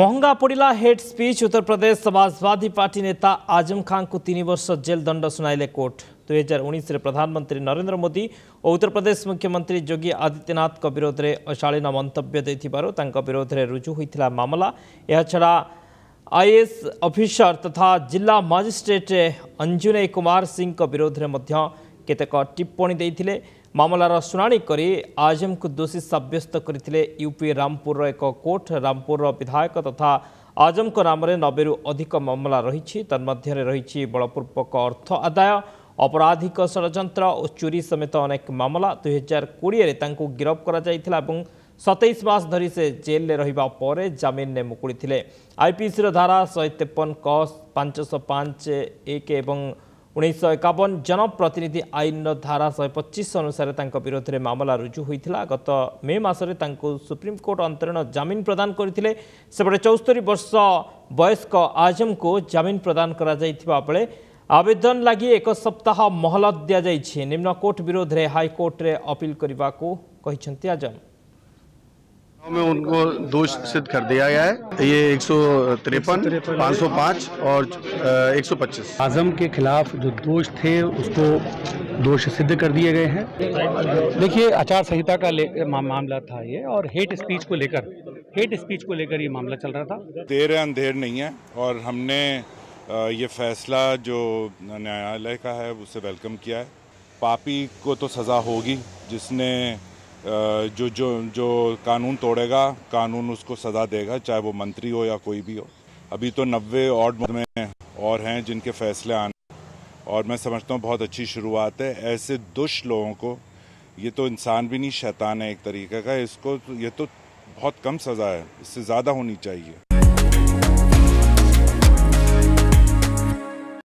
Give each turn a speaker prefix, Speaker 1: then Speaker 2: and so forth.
Speaker 1: ମହଙ୍ଗା ପଡ଼ିଲା head speech Uttar Pradesh Samajwadi party ନେତା ଆଜମ ଖାଁଙ୍କୁ ତିନି ବର୍ଷ ଜେଲ୍ ଦଣ୍ଡ ଶୁଣାଇଲେ କୋର୍ଟ ଦୁଇହଜାର ଉଣେଇଶରେ ପ୍ରଧାନମନ୍ତ୍ରୀ ନରେନ୍ଦ୍ର ମୋଦି ଓ ଉତ୍ତରପ୍ରଦେଶ ମୁଖ୍ୟମନ୍ତ୍ରୀ ଯୋଗୀ ଆଦିତ୍ୟନାଥଙ୍କ ବିରୋଧରେ ଅଶାଳୀନ ମନ୍ତବ୍ୟ ଦେଇଥିବାରୁ ତାଙ୍କ ବିରୋଧରେ ରୁଜୁ ହୋଇଥିଲା ମାମଲା ଏହାଛଡ଼ା ଆଇଏଏସ୍ ଅଫିସର ତଥା ଜିଲ୍ଲା ମାଜିଷ୍ଟ୍ରେଟ୍ ଅଞ୍ଜୁନେଇ କୁମାର ସିଂଙ୍କ ବିରୋଧରେ ମଧ୍ୟ କେତେକ ଟିପ୍ପଣୀ ଦେଇଥିଲେ ମାମଲାର ଶୁଣାଣି କରି ଆଜମଙ୍କୁ ଦୋଷୀ ସାବ୍ୟସ୍ତ କରିଥିଲେ ୟୁପି ରାମପୁରର ଏକ କୋର୍ଟ ରାମପୁରର ବିଧାୟକ ତଥା ଆଜମଙ୍କ ନାମରେ ନବେରୁ ଅଧିକ ମାମଲା ରହିଛି ତନ୍ମଧ୍ୟରେ ରହିଛି ବଳପୂର୍ବକ ଅର୍ଥ ଆଦାୟ ଅପରାଧିକ ଷଡ଼ଯନ୍ତ୍ର ଓ ଚୋରି ସମେତ ଅନେକ ମାମଲା ଦୁଇହଜାର କୋଡ଼ିଏରେ ତାଙ୍କୁ ଗିରଫ କରାଯାଇଥିଲା ଏବଂ ସତେଇଶ ମାସ ଧରି ସେ ଜେଲ୍ରେ ରହିବା ପରେ ଜାମିନରେ ମୁକୁଳିଥିଲେ ଆଇପିସିର ଧାରା ଶହେ ତେପନ କ ପାଞ୍ଚଶହ ପାଞ୍ଚ ଏକ ଏବଂ ଉଣେଇଶହ ଏକାବନ ଜନପ୍ରତିନିଧି ଆଇନର ଧାରା ଶହେ ପଚିଶ ଅନୁସାରେ ତାଙ୍କ ବିରୋଧରେ ମାମଲା ରୁଜୁ ହୋଇଥିଲା ଗତ ମେ ମାସରେ ତାଙ୍କୁ ସୁପ୍ରିମକୋର୍ଟ ଅନ୍ତରୀଣ ଜାମିନ ପ୍ରଦାନ କରିଥିଲେ ସେପଟେ ଚଉସ୍ତରୀ ବର୍ଷ ବୟସ୍କ ଆଜମଙ୍କୁ ଜାମିନ ପ୍ରଦାନ କରାଯାଇଥିବା ବେଳେ ଆବେଦନ ଲାଗି ଏକ ସପ୍ତାହ ମହଲତ ଦିଆଯାଇଛି ନିମ୍ନ କୋର୍ଟ ବିରୋଧରେ ହାଇକୋର୍ଟରେ ଅପିଲ କରିବାକୁ କହିଛନ୍ତି ଆଜମ
Speaker 2: में उनको दोष सिद्ध कर दिया गया है ये एक सौ तिरपन पाँच सौ पाँच और एक सौ पच्चीस आजम के खिलाफ जो दोष थे उसको दोष सिद्ध कर दिए गए हैं देखिए आचार संहिता का मा, मामला था ये और हेट स्पीच को लेकर हेट स्पीच को लेकर ये मामला चल रहा था देर है अंधेर नहीं है और हमने ये फैसला जो न्यायालय का है उसे वेलकम किया है पापी को तो सज़ा होगी जिसने जो जो जो कानून तोड़ेगा कानून उसको सजा देगा चाहे वो मंत्री हो या कोई भी हो अभी तो नब्बे ऑर्ड में और हैं जिनके फैसले आने और मैं समझता हूँ बहुत अच्छी शुरुआत है ऐसे दुष्ट लोगों को ये तो इंसान भी नहीं शैतान है एक तरीके का इसको तो, ये तो बहुत कम सज़ा है इससे ज़्यादा होनी चाहिए